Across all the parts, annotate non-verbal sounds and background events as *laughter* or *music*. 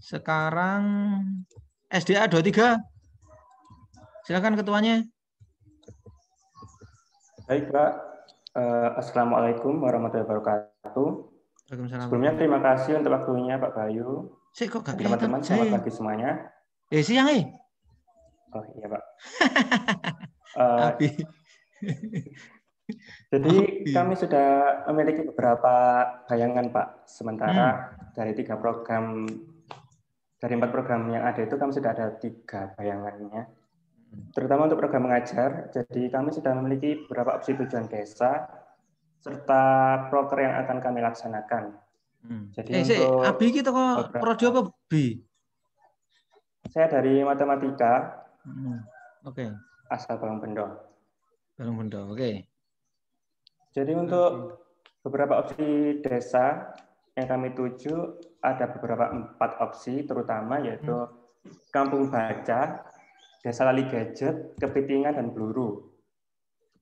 Sekarang SDA 23. Silakan ketuanya. Baik, Pak. Uh, Assalamualaikum warahmatullahi wabarakatuh. Sebelumnya terima kasih untuk waktunya Pak Bayu. Si, kok gak Teman-teman, selamat pagi semuanya. Eh, siang, eh. Oh, iya, Pak. uh, *laughs* jadi Abi. kami sudah memiliki beberapa bayangan, Pak. Sementara hmm. dari tiga program dari empat program yang ada itu kami sudah ada tiga bayangannya. Hmm. Terutama untuk program mengajar, jadi kami sudah memiliki beberapa opsi tujuan desa serta proker yang akan kami laksanakan. Hmm. Jadi eh, untuk Abi kita kok prodi apa B? Saya dari matematika. Hmm. Oke. Okay. Asal Balung Bendo, oke. Okay. Jadi untuk okay. beberapa opsi desa yang kami tuju ada beberapa empat opsi, terutama yaitu hmm. kampung baca, desa lali gadget, kepitingan, dan peluru.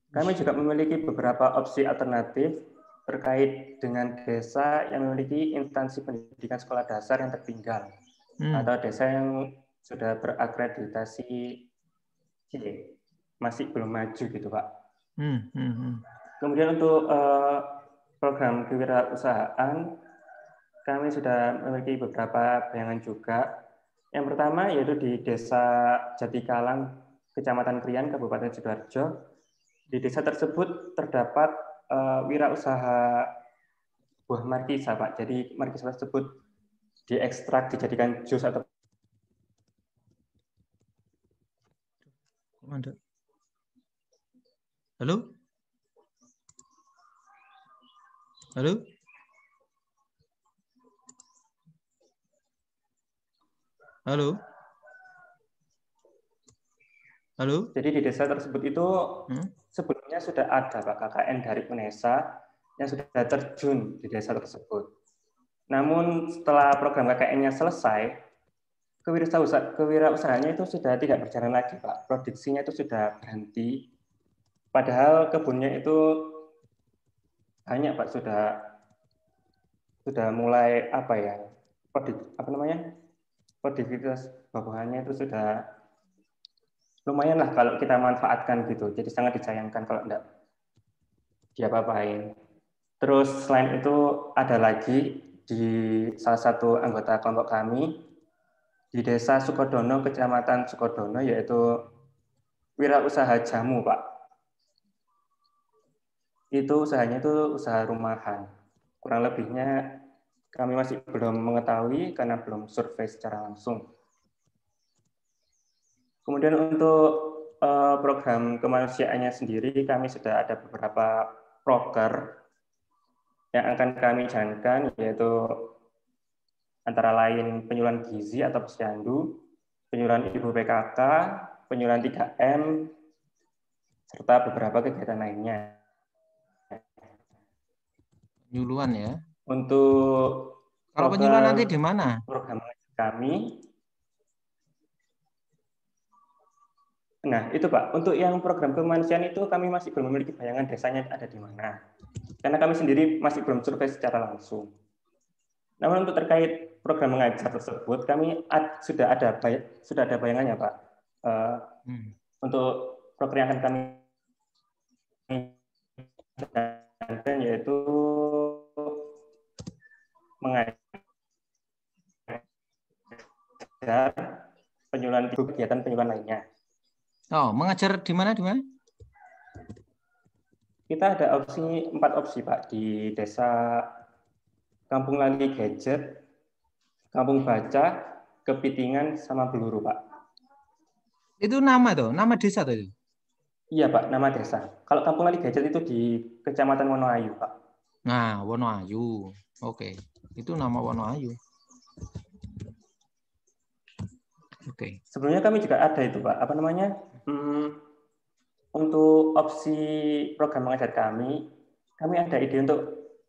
Kami juga memiliki beberapa opsi alternatif terkait dengan desa yang memiliki instansi pendidikan sekolah dasar yang tertinggal hmm. atau desa yang sudah berakreditasi C, masih belum maju gitu Pak. Hmm. Hmm. hmm. Kemudian untuk uh, program kewirausahaan kami sudah memiliki beberapa bayangan juga. Yang pertama yaitu di Desa Jatikalang, Kecamatan Krian, Kabupaten Sidoarjo. Di desa tersebut terdapat uh, wirausaha buah markisa, Pak. Jadi markisa tersebut diekstrak, dijadikan jus atau Halo? Halo? Halo. Halo. Jadi di desa tersebut itu hmm? sebelumnya sudah ada Pak KKN dari UNESA yang sudah terjun di desa tersebut. Namun setelah program KKN-nya selesai, kewirausahaannya itu sudah tidak berjalan lagi Pak. Produksinya itu sudah berhenti. Padahal kebunnya itu banyak Pak sudah sudah mulai apa ya? Produk, apa namanya? produktivitas bawahannya itu sudah lumayan lah kalau kita manfaatkan gitu. Jadi sangat disayangkan kalau enggak diapa-apain. Terus selain itu ada lagi di salah satu anggota kelompok kami di desa Sukodono, kecamatan Sukodono, yaitu wirausaha jamu, Pak. Itu usahanya itu usaha rumahan. Kurang lebihnya kami masih belum mengetahui karena belum survei secara langsung. Kemudian untuk eh, program kemanusiaannya sendiri, kami sudah ada beberapa proker yang akan kami jalankan, yaitu antara lain penyuluhan gizi atau posyandu, penyuluhan ibu PKK, penyuluhan 3M, serta beberapa kegiatan lainnya. Penyuluhan ya? Untuk kalau penyuluhan nanti di mana? Program kami. Nah, itu Pak. Untuk yang program kemanusiaan itu kami masih belum memiliki bayangan desanya ada di mana. Karena kami sendiri masih belum survei secara langsung. Namun untuk terkait program mengajar tersebut, kami ad, sudah ada bay, sudah ada bayangannya, Pak. Uh, hmm. Untuk program yang akan kami yaitu mengajar penyuluhan kegiatan penyuluhan lainnya. Oh, mengajar di mana di mana? Kita ada opsi empat opsi Pak di desa Kampung Lali Gadget, Kampung Baca, Kepitingan sama Beluru Pak. Itu nama tuh, nama desa tuh Iya Pak, nama desa. Kalau Kampung Lali Gadget itu di Kecamatan Wonoayu Pak. Nah, Wono Ayu. Oke, okay. itu nama Wono Ayu. Oke. Okay. Sebelumnya kami juga ada itu, Pak. Apa namanya? Hmm, untuk opsi program mengajar kami, kami ada ide untuk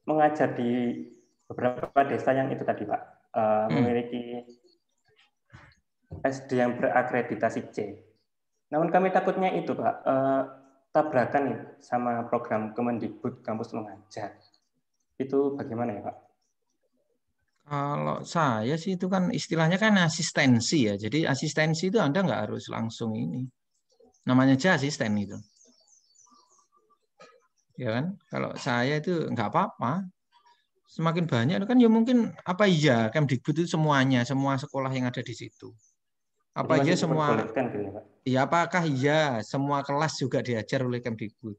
mengajar di beberapa desa yang itu tadi, Pak. Uh, hmm. Memiliki SD yang berakreditasi C. Namun kami takutnya itu, Pak, Uh, tabrakan nih sama program Kemendikbud kampus mengajar itu bagaimana ya Pak? Kalau saya sih itu kan istilahnya kan asistensi ya. Jadi asistensi itu Anda nggak harus langsung ini. Namanya aja asisten itu. Ya kan? Kalau saya itu nggak apa-apa. Semakin banyak itu kan ya mungkin apa iya Kemdikbud itu semuanya, semua sekolah yang ada di situ. Apa iya semua gitu ya, Iya apakah iya semua kelas juga diajar oleh Kemdikbud?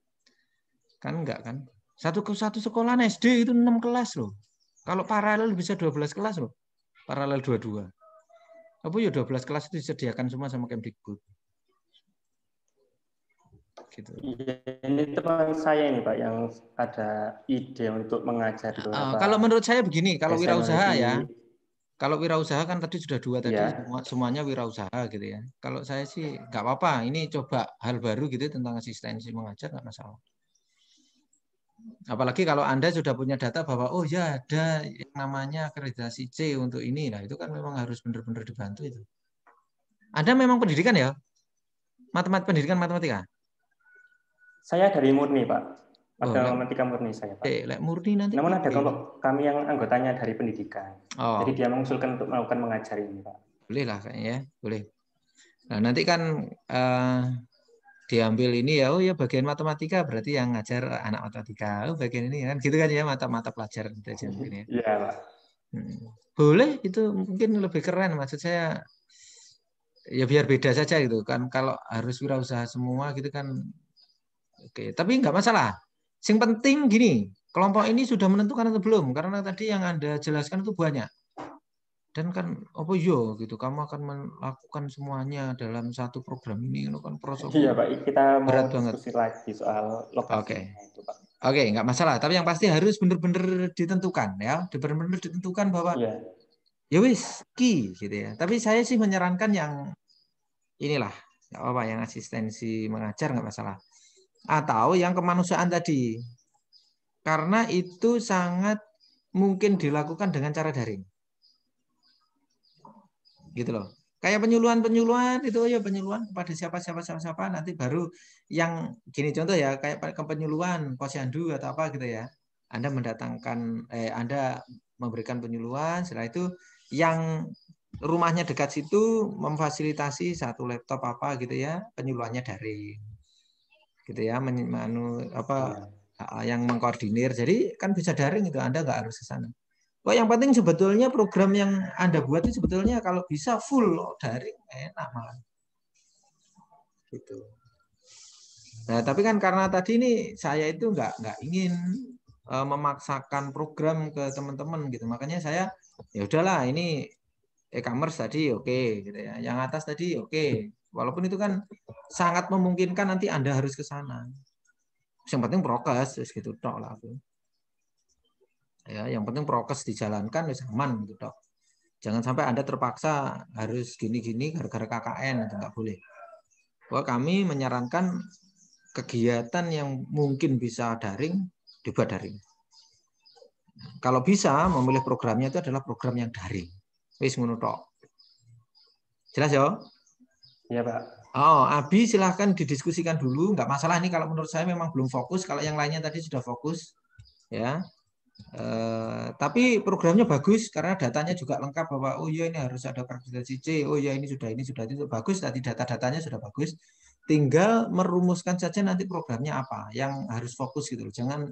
Kan enggak kan? Satu ke satu sekolah SD itu 6 kelas loh. Kalau paralel bisa 12 kelas loh. Paralel 22. Apa ya 12 kelas itu disediakan semua sama Kemdikbud. Gitu. Iya, ini teman saya ini Pak yang ada ide untuk mengajar. Uh, kalau menurut saya begini, kalau wirausaha ya, kalau wirausaha kan tadi sudah dua tadi ya. semuanya wirausaha gitu ya. Kalau saya sih nggak apa-apa. Ini coba hal baru gitu ya tentang asistensi mengajar nggak masalah. Apalagi kalau Anda sudah punya data bahwa oh ya ada yang namanya akreditasi C untuk ini. Nah, itu kan memang harus benar-benar dibantu itu. Anda memang pendidikan ya? Matematika pendidikan matematika? Saya dari murni, Pak. Pada oh, matematika murni saya, Pak. Eh, murni nanti. Namun ada kelompok kami yang anggotanya dari pendidikan. Oh. Jadi dia mengusulkan untuk melakukan mengajar ini, Pak. Boleh lah kayaknya, ya, boleh. Nah, nanti kan uh, diambil ini ya oh ya bagian matematika berarti yang ngajar anak matematika oh bagian ini ya kan gitu kan ya mata-mata pelajar gitu aja mungkin ya iya hmm. boleh itu mungkin lebih keren maksud saya ya biar beda saja gitu kan kalau harus wirausaha semua gitu kan oke tapi nggak masalah sing penting gini kelompok ini sudah menentukan atau belum karena tadi yang anda jelaskan itu banyak dan kan apa yo iya, gitu kamu akan melakukan semuanya dalam satu program ini lo kan proses iya pak kita berat banget lagi soal lokasi okay. oke okay, nggak masalah tapi yang pasti harus benar-benar ditentukan ya benar-benar ditentukan bahwa yeah. ya wis ki gitu ya tapi saya sih menyarankan yang inilah nggak apa, apa yang asistensi mengajar nggak masalah atau yang kemanusiaan tadi karena itu sangat mungkin dilakukan dengan cara daring gitu loh kayak penyuluhan penyuluhan itu ya penyuluhan kepada siapa siapa siapa siapa nanti baru yang gini contoh ya kayak ke penyuluhan posyandu atau apa gitu ya anda mendatangkan eh anda memberikan penyuluhan setelah itu yang rumahnya dekat situ memfasilitasi satu laptop apa gitu ya penyuluhannya dari gitu ya menu apa iya. yang mengkoordinir jadi kan bisa daring itu anda nggak harus ke sana Kok yang penting sebetulnya program yang Anda buat itu sebetulnya kalau bisa full daring enak malah. Gitu. Nah, tapi kan karena tadi ini saya itu nggak nggak ingin uh, memaksakan program ke teman-teman gitu. Makanya saya ya udahlah ini e-commerce tadi oke okay, gitu ya. Yang atas tadi oke. Okay. Walaupun itu kan sangat memungkinkan nanti Anda harus ke sana. Yang penting prokes gitu tok lah. Gitu ya yang penting prokes dijalankan ya aman gitu dok jangan sampai anda terpaksa harus gini-gini gara-gara KKN itu nggak boleh bahwa kami menyarankan kegiatan yang mungkin bisa daring dibuat daring kalau bisa memilih programnya itu adalah program yang daring wis menutup jelas ya ya pak Oh, Abi silahkan didiskusikan dulu, nggak masalah ini kalau menurut saya memang belum fokus, kalau yang lainnya tadi sudah fokus, ya Eh, tapi programnya bagus karena datanya juga lengkap bahwa oh ya ini harus ada karbohidrasi C, oh ya ini sudah ini sudah itu bagus tadi data-datanya sudah bagus. Tinggal merumuskan saja nanti programnya apa yang harus fokus gitu loh. Jangan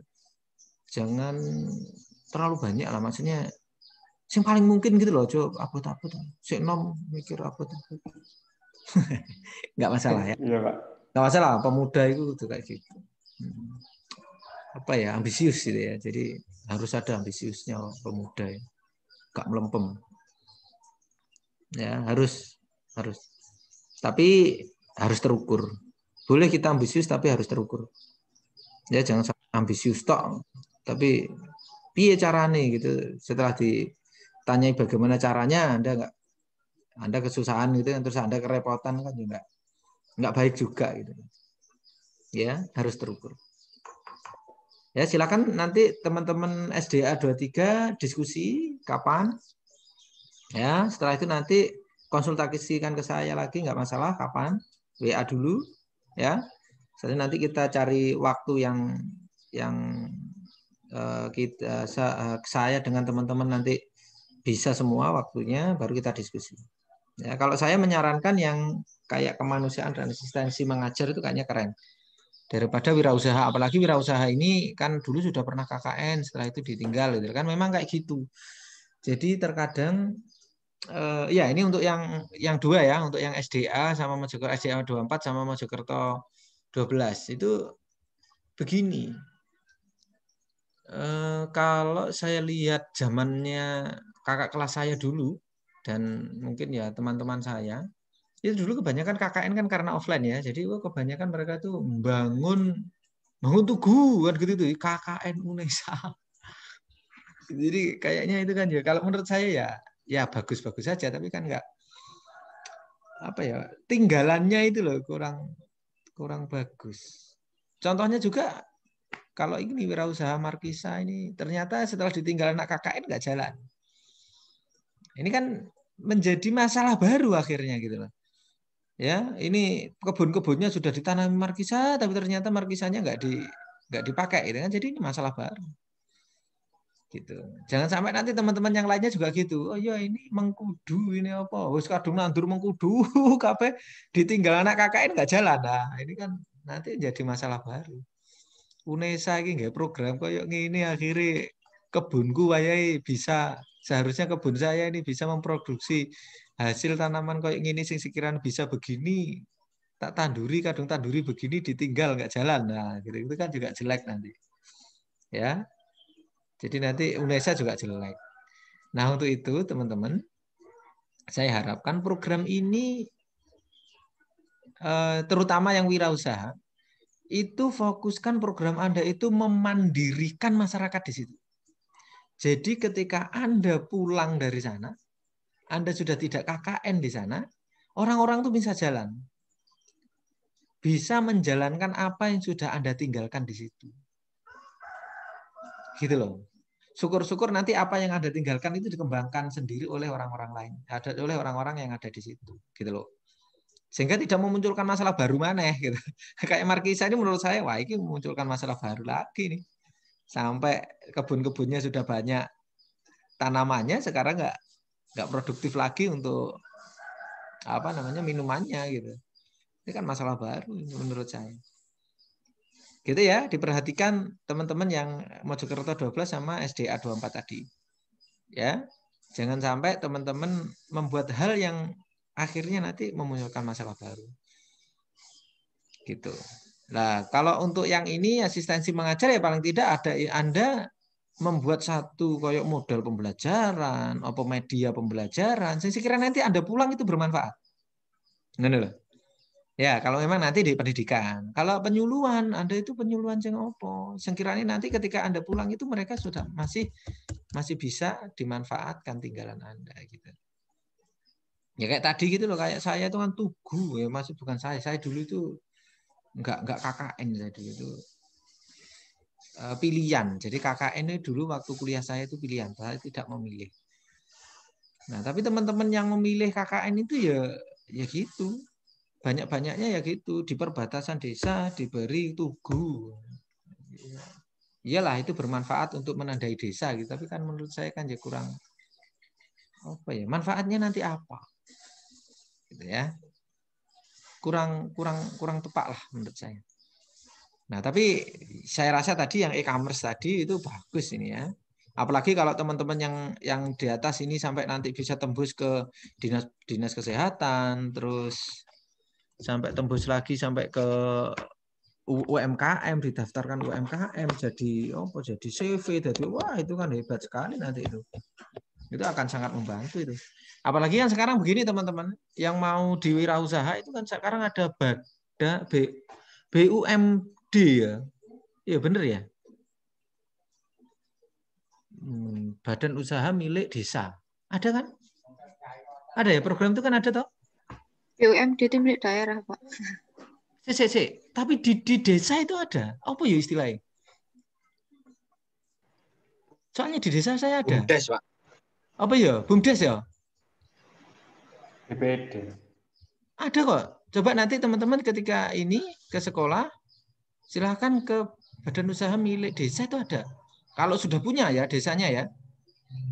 jangan terlalu banyak lah maksudnya yang paling mungkin gitu loh coba apa tuh si nom mikir apa tuh *laughs* nggak masalah ya iya, nggak masalah pemuda itu gitu kayak gitu hmm. apa ya ambisius gitu ya jadi harus ada ambisiusnya pemuda ya. Gak melempem. Ya, harus harus. Tapi harus terukur. Boleh kita ambisius tapi harus terukur. Ya jangan ambisius tok tapi piye carane gitu setelah ditanyai bagaimana caranya Anda enggak Anda kesusahan gitu kan, terus Anda kerepotan kan juga enggak baik juga gitu. Ya, harus terukur. Ya, silakan nanti teman-teman SDA 23 diskusi kapan. Ya, setelah itu nanti konsultasikan ke saya lagi nggak masalah kapan WA dulu ya. Jadi nanti kita cari waktu yang yang eh, kita eh, saya dengan teman-teman nanti bisa semua waktunya baru kita diskusi. Ya, kalau saya menyarankan yang kayak kemanusiaan dan resistensi mengajar itu kayaknya keren daripada wirausaha apalagi wirausaha ini kan dulu sudah pernah KKN setelah itu ditinggal gitu kan memang kayak gitu jadi terkadang eh, ya ini untuk yang yang dua ya untuk yang SDA sama Mojokerto SDA 24 sama Mojokerto 12 itu begini eh, kalau saya lihat zamannya kakak kelas saya dulu dan mungkin ya teman-teman saya Ya dulu kebanyakan KKN kan karena offline ya. Jadi wah, kebanyakan mereka tuh bangun bangun tugu kan gitu tuh KKN Unesa. *laughs* Jadi kayaknya itu kan ya kalau menurut saya ya ya bagus-bagus saja tapi kan enggak apa ya tinggalannya itu loh kurang kurang bagus. Contohnya juga kalau ini wirausaha Markisa ini ternyata setelah ditinggal anak KKN enggak jalan. Ini kan menjadi masalah baru akhirnya gitu loh ya ini kebun-kebunnya sudah ditanami markisa tapi ternyata markisanya nggak di nggak dipakai gitu kan jadi ini masalah baru gitu jangan sampai nanti teman-teman yang lainnya juga gitu oh iya ini mengkudu ini apa wis kadung nandur mengkudu *laughs* kape ditinggal anak kakak ini nggak jalan nah ini kan nanti jadi masalah baru UNESA ini nggak program kok yuk ini akhirnya kebunku wayai bisa seharusnya kebun saya ini bisa memproduksi hasil tanaman kayak gini, sing sekiran bisa begini tak tanduri kadung tanduri begini ditinggal nggak jalan nah gitu itu kan juga jelek nanti ya jadi nanti UNESA juga jelek nah untuk itu teman-teman saya harapkan program ini eh, terutama yang wirausaha itu fokuskan program Anda itu memandirikan masyarakat di situ. Jadi ketika Anda pulang dari sana, anda sudah tidak KKN di sana, orang-orang itu bisa jalan. Bisa menjalankan apa yang sudah Anda tinggalkan di situ. Gitu loh. Syukur-syukur nanti apa yang Anda tinggalkan itu dikembangkan sendiri oleh orang-orang lain, ada oleh orang-orang yang ada di situ. Gitu loh. Sehingga tidak memunculkan masalah baru mana gitu. *laughs* Kayak Markisa ini menurut saya wah ini memunculkan masalah baru lagi nih. Sampai kebun-kebunnya sudah banyak tanamannya sekarang nggak nggak produktif lagi untuk apa namanya minumannya gitu. Ini kan masalah baru menurut saya. Gitu ya, diperhatikan teman-teman yang Mojokerto 12 sama SDA 24 tadi. Ya. Jangan sampai teman-teman membuat hal yang akhirnya nanti memunculkan masalah baru. Gitu. Nah, kalau untuk yang ini asistensi mengajar ya paling tidak ada Anda membuat satu koyok modal pembelajaran, apa media pembelajaran, saya kira nanti Anda pulang itu bermanfaat. Ngono loh. Ya, kalau memang nanti di pendidikan. Kalau penyuluhan, Anda itu penyuluhan sing opo? Sing nanti ketika Anda pulang itu mereka sudah masih masih bisa dimanfaatkan tinggalan Anda gitu. Ya kayak tadi gitu loh, kayak saya itu kan tugu ya, masih bukan saya. Saya dulu itu enggak enggak KKN saya dulu itu Eh, pilihan. Jadi KKN ini dulu waktu kuliah saya itu pilihan, saya tidak memilih. Nah, tapi teman-teman yang memilih KKN itu ya ya gitu. Banyak-banyaknya ya gitu, di perbatasan desa diberi tugu. Iyalah itu bermanfaat untuk menandai desa gitu, tapi kan menurut saya kan ya kurang apa ya? Manfaatnya nanti apa? Gitu ya. Kurang kurang kurang tepat lah menurut saya. Nah, tapi saya rasa tadi yang e-commerce tadi itu bagus ini ya. Apalagi kalau teman-teman yang yang di atas ini sampai nanti bisa tembus ke dinas dinas kesehatan, terus sampai tembus lagi sampai ke UMKM didaftarkan UMKM jadi apa oh, jadi CV jadi wah itu kan hebat sekali nanti itu itu akan sangat membantu itu apalagi yang sekarang begini teman-teman yang mau diwirausaha itu kan sekarang ada BUMD D ya. Iya benar ya. Hmm, badan usaha milik desa. Ada kan? Ada ya program itu kan ada toh? BUMD itu milik daerah, Pak. Si, si, si. Tapi di, di desa itu ada. Apa ya istilahnya? Soalnya di desa saya ada. Bumdes, Pak. Apa ya? Bumdes ya? BPD. Ada kok. Coba nanti teman-teman ketika ini ke sekolah silahkan ke badan usaha milik desa itu ada. Kalau sudah punya ya desanya ya.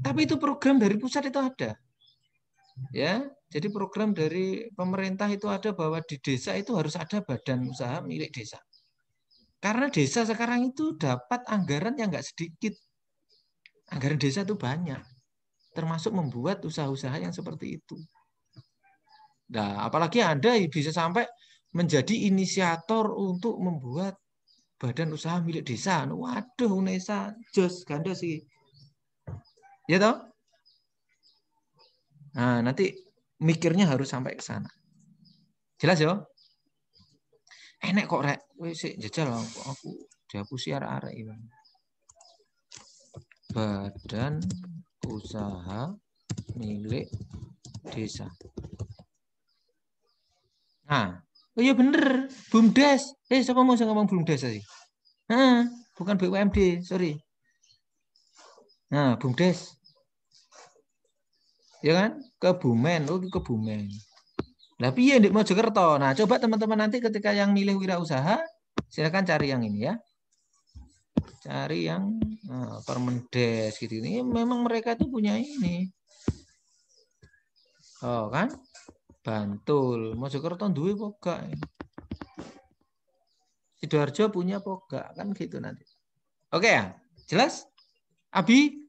Tapi itu program dari pusat itu ada. Ya, jadi program dari pemerintah itu ada bahwa di desa itu harus ada badan usaha milik desa. Karena desa sekarang itu dapat anggaran yang nggak sedikit. Anggaran desa itu banyak. Termasuk membuat usaha-usaha yang seperti itu. Nah, apalagi Anda bisa sampai menjadi inisiator untuk membuat badan usaha milik desa. Waduh, Unesa jos ganda sih. Ya toh? Nah, nanti mikirnya harus sampai ke sana. Jelas ya? Enek kok rek, wis jajal aku, aku dihapusi arek-arek ya. Badan usaha milik desa. Nah, Oh iya bener, BUMDes. Eh siapa mau ngomong BUMDes tadi? Nah, bukan BUMD, sorry. Nah, BUMDes. Ya kan? Ke Bumen, oh ke Bumen. Lah ya, di Mojokerto? Nah, coba teman-teman nanti ketika yang milih wirausaha, silakan cari yang ini ya. Cari yang nah, eh, Permendes gitu ini. Memang mereka tuh punya ini. Oh, kan? Bantul. Mojokerto duwe poga. Sidoarjo punya poga, Kan gitu nanti. Oke ya? Jelas? Abi?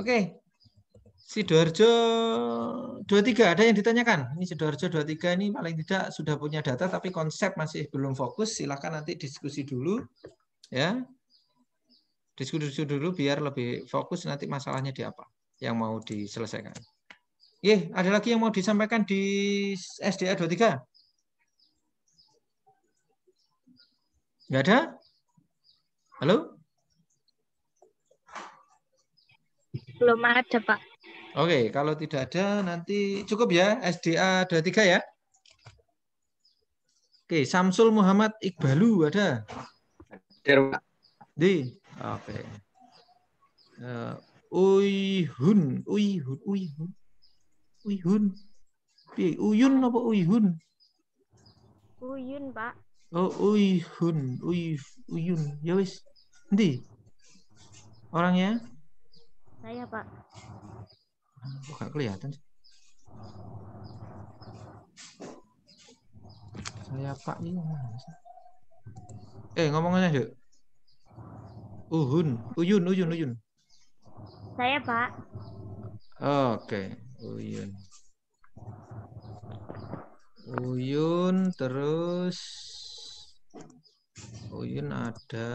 Oke. Sidoarjo 23 ada yang ditanyakan. Ini Sidoarjo 23 ini paling tidak sudah punya data tapi konsep masih belum fokus. Silakan nanti diskusi dulu ya Diskusi dulu biar lebih fokus nanti masalahnya di apa yang mau diselesaikan. Ye, ada lagi yang mau disampaikan di SDA 23? Enggak ada? Halo? Belum ada, Pak. Oke, kalau tidak ada nanti cukup ya SDA 23 ya. Oke, Samsul Muhammad Iqbalu ada. Di. Oke. Eh, uihun, uihun, uihun. Uihun. Piye? Uyun apa uihun? Uyun, Pak. Oh, uihun, uih, uyun. Ya wis. Endi? Orangnya? Saya, Pak. Kok gak kelihatan Saya Pak ini Eh, ngomongnya, yuk. Uhun, Uyun, Uyun, Uyun. Saya, Pak. Oke, okay. Uyun. Uyun terus Uyun ada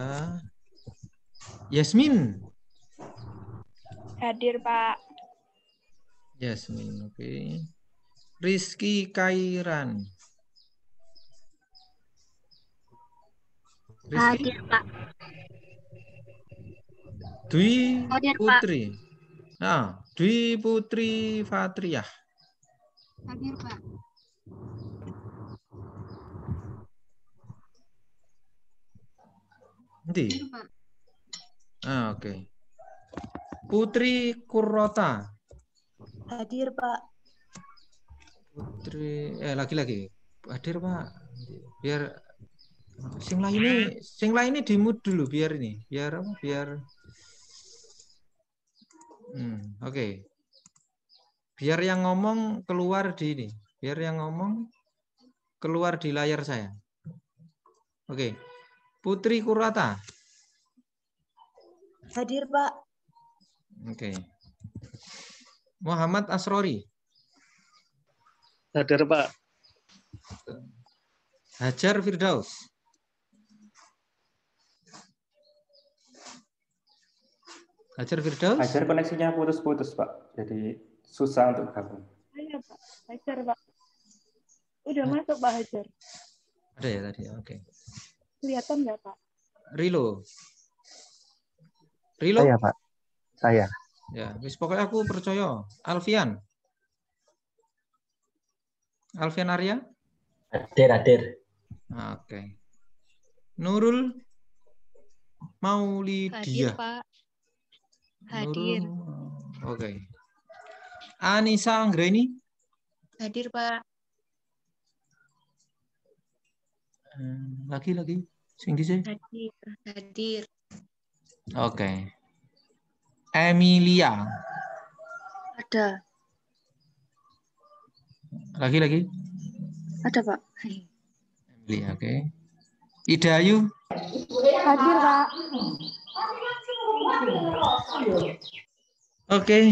Yasmin. Hadir, Pak. Yasmin, oke. Okay. Rizky Kairan. Rizky? Hadir, Pak. Dwi oh, iya, Putri. Nah, Dwi Putri Fatriah. Hadir, Pak. Nanti. Ah, oke. Okay. Putri Kurota. Hadir, Pak. Putri eh lagi-lagi. Hadir, Pak. Biar sing ini, sing ini dimut dulu biar ini, biar apa? Biar Hmm, Oke. Okay. Biar yang ngomong keluar di ini. Biar yang ngomong keluar di layar saya. Oke. Okay. Putri Kurata. Hadir, Pak. Oke. Okay. Muhammad Asrori. Hadir, Pak. Hajar Firdaus. Hajar Firdaus? Hajar koneksinya putus-putus, Pak. Jadi susah untuk gabung. Iya, Pak. Hajar, Pak. Udah nah. masuk, Pak Hajar. Ada ya tadi, oke. Okay. Kelihatan nggak, Pak? Rilo. Rilo? Saya, Pak. Saya. Ya, wis pokoknya aku percaya. Alfian. Alfian Arya? Hadir, hadir. Ah, oke. Okay. Nurul Maulidia. Hadir, Pak. Hadir. Oke. Okay. Anissa Anggreni? Hadir, Pak. Eh, lagi, lagi. sih? Hadir. Hadir. Oke. Okay. Emilia. Ada. Lagi, lagi. Ada, Pak. Emilia, oke. Okay. Idayu. Hadir, Pak. Okay.